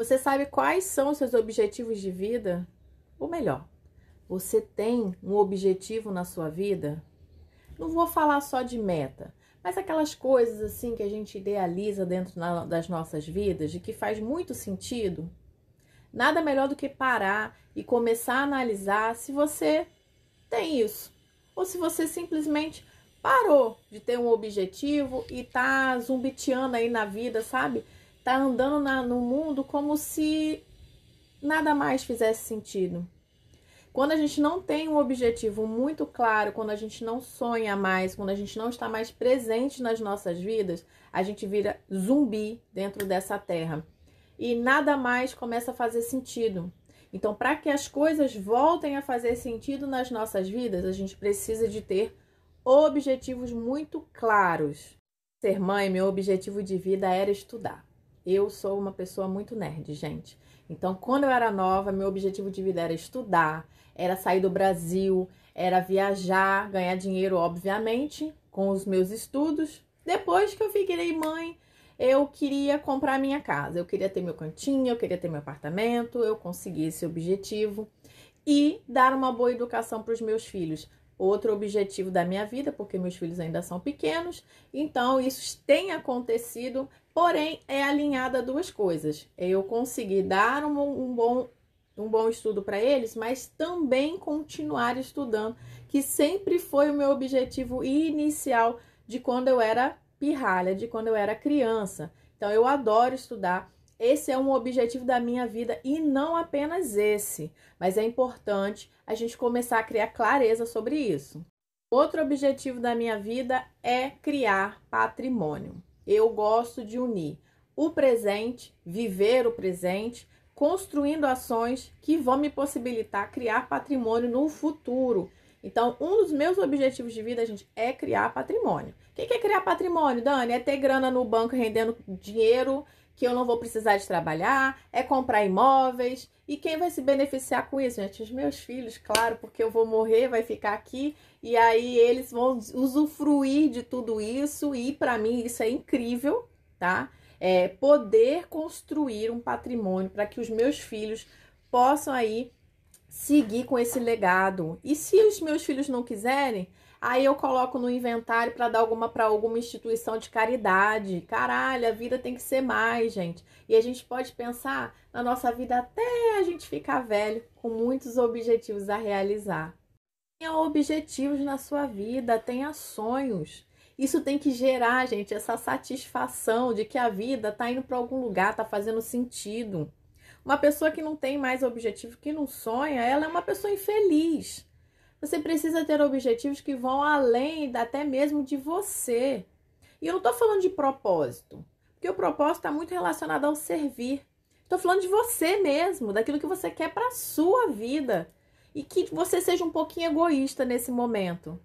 Você sabe quais são os seus objetivos de vida? Ou melhor, você tem um objetivo na sua vida? Não vou falar só de meta, mas aquelas coisas assim que a gente idealiza dentro das nossas vidas, e que faz muito sentido. Nada melhor do que parar e começar a analisar se você tem isso ou se você simplesmente parou de ter um objetivo e tá zumbiteando aí na vida, sabe? tá andando na, no mundo como se nada mais fizesse sentido. Quando a gente não tem um objetivo muito claro, quando a gente não sonha mais, quando a gente não está mais presente nas nossas vidas, a gente vira zumbi dentro dessa terra. E nada mais começa a fazer sentido. Então, para que as coisas voltem a fazer sentido nas nossas vidas, a gente precisa de ter objetivos muito claros. Ser mãe, meu objetivo de vida era estudar. Eu sou uma pessoa muito nerd, gente. Então, quando eu era nova, meu objetivo de vida era estudar, era sair do Brasil, era viajar, ganhar dinheiro, obviamente, com os meus estudos. Depois que eu fiquei mãe, eu queria comprar minha casa, eu queria ter meu cantinho, eu queria ter meu apartamento, eu consegui esse objetivo e dar uma boa educação para os meus filhos. Outro objetivo da minha vida, porque meus filhos ainda são pequenos, então isso tem acontecido Porém, é alinhada duas coisas. Eu consegui dar um, um bom um bom estudo para eles, mas também continuar estudando, que sempre foi o meu objetivo inicial de quando eu era pirralha, de quando eu era criança. Então eu adoro estudar. Esse é um objetivo da minha vida e não apenas esse, mas é importante a gente começar a criar clareza sobre isso. Outro objetivo da minha vida é criar patrimônio eu gosto de unir o presente, viver o presente, construindo ações que vão me possibilitar criar patrimônio no futuro. Então, um dos meus objetivos de vida, gente, é criar patrimônio. O que é criar patrimônio, Dani? É ter grana no banco rendendo dinheiro que eu não vou precisar de trabalhar, é comprar imóveis. E quem vai se beneficiar com isso, gente? Os meus filhos, claro, porque eu vou morrer, vai ficar aqui e aí eles vão usufruir de tudo isso e para mim isso é incrível, tá? É poder construir um patrimônio para que os meus filhos possam aí seguir com esse legado. E se os meus filhos não quiserem, Aí eu coloco no inventário para dar alguma para alguma instituição de caridade. Caralho, a vida tem que ser mais, gente. E a gente pode pensar na nossa vida até a gente ficar velho, com muitos objetivos a realizar. Tenha objetivos na sua vida, tenha sonhos. Isso tem que gerar, gente, essa satisfação de que a vida está indo para algum lugar, está fazendo sentido. Uma pessoa que não tem mais objetivo, que não sonha, ela é uma pessoa infeliz. Você precisa ter objetivos que vão além até mesmo de você. E eu não estou falando de propósito, porque o propósito está muito relacionado ao servir. Estou falando de você mesmo, daquilo que você quer para a sua vida. E que você seja um pouquinho egoísta nesse momento.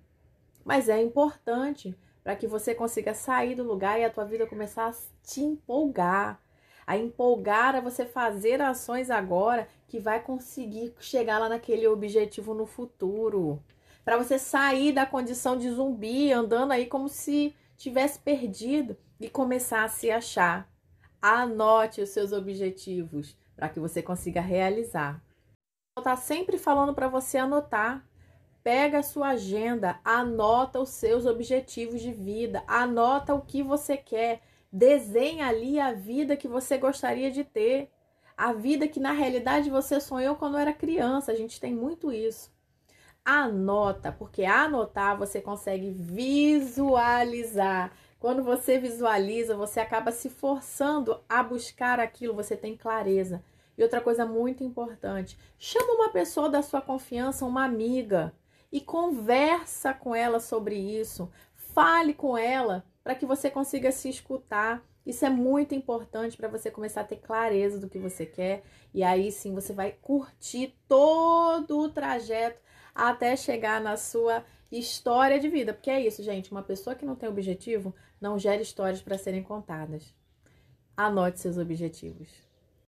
Mas é importante para que você consiga sair do lugar e a tua vida começar a te empolgar, a empolgar a você fazer ações agora que vai conseguir chegar lá naquele objetivo no futuro. Para você sair da condição de zumbi andando aí como se tivesse perdido e começar a se achar. Anote os seus objetivos para que você consiga realizar. Está sempre falando para você anotar. Pega a sua agenda, anota os seus objetivos de vida, anota o que você quer Desenha ali a vida que você gostaria de ter, a vida que na realidade você sonhou quando era criança. A gente tem muito isso. Anota, porque anotar você consegue visualizar. Quando você visualiza, você acaba se forçando a buscar aquilo, você tem clareza. E outra coisa muito importante, chama uma pessoa da sua confiança, uma amiga, e conversa com ela sobre isso. Fale com ela para que você consiga se escutar. Isso é muito importante para você começar a ter clareza do que você quer. E aí sim você vai curtir todo o trajeto até chegar na sua história de vida. Porque é isso, gente. Uma pessoa que não tem objetivo não gera histórias para serem contadas. Anote seus objetivos.